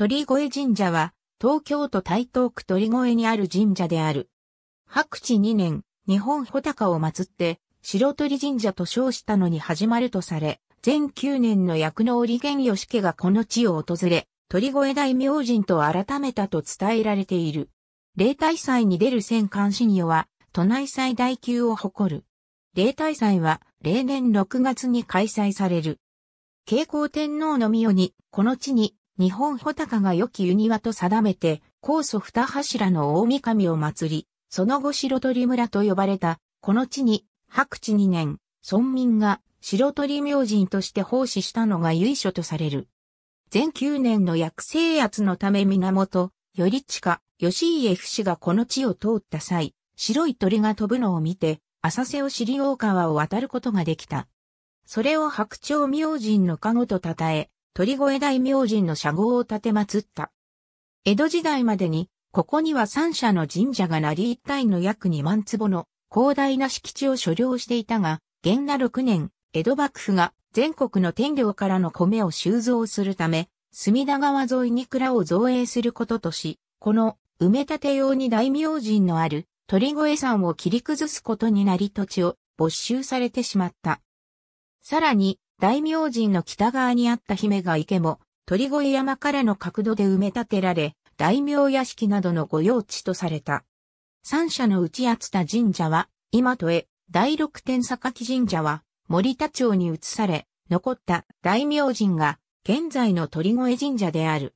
鳥越神社は、東京都台東区鳥越にある神社である。白地2年、日本穂高を祀って、白鳥神社と称したのに始まるとされ、全9年の役の織源義家がこの地を訪れ、鳥越大明神と改めたと伝えられている。例大祭に出る戦艦信与は、都内最大級を誇る。例大祭は、例年6月に開催される。慶光天皇の御代に、この地に、日本穂高が良き湯庭と定めて、高祖二柱の大神を祀り、その後白鳥村と呼ばれた、この地に、白地2年、村民が白鳥明神として奉仕したのが由緒とされる。全9年の薬制圧のため源、頼近、吉家不死がこの地を通った際、白い鳥が飛ぶのを見て、浅瀬を知り大川を渡ることができた。それを白鳥明神の加護と称え、鳥越大明神の社号を建て祀った。江戸時代までに、ここには三社の神社がなり一体の約二万坪の広大な敷地を所領していたが、元那6年、江戸幕府が全国の天領からの米を収蔵するため、隅田川沿いに蔵を造営することとし、この埋め立て用に大明神のある鳥越山を切り崩すことになり土地を没収されてしまった。さらに、大明神の北側にあった姫が池も、鳥越山からの角度で埋め立てられ、大名屋敷などの御用地とされた。三社の内厚田神社は、今とえ、第六天榊神社は、森田町に移され、残った大明神が、現在の鳥越神社である。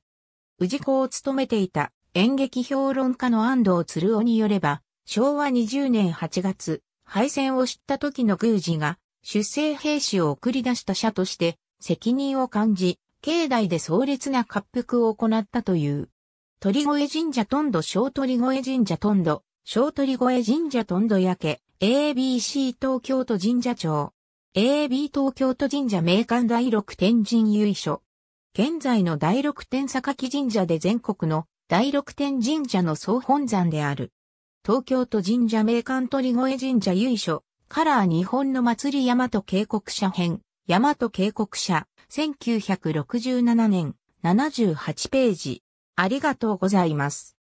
氏子を務めていた演劇評論家の安藤鶴尾によれば、昭和20年8月、敗戦を知った時の宮司が、出征兵士を送り出した者として責任を感じ、境内で壮烈な滑覆を行ったという。鳥越神社とんど小鳥越神社とんど、小鳥越神社とんど焼け、ABC 東京都神社町。AB 東京都神社名館第六天神由緒。現在の第六天坂木神社で全国の第六天神社の総本山である。東京都神社名館鳥越神社由緒、カラー日本の祭り大和渓谷社編、大和渓谷社、1967年、78ページ。ありがとうございます。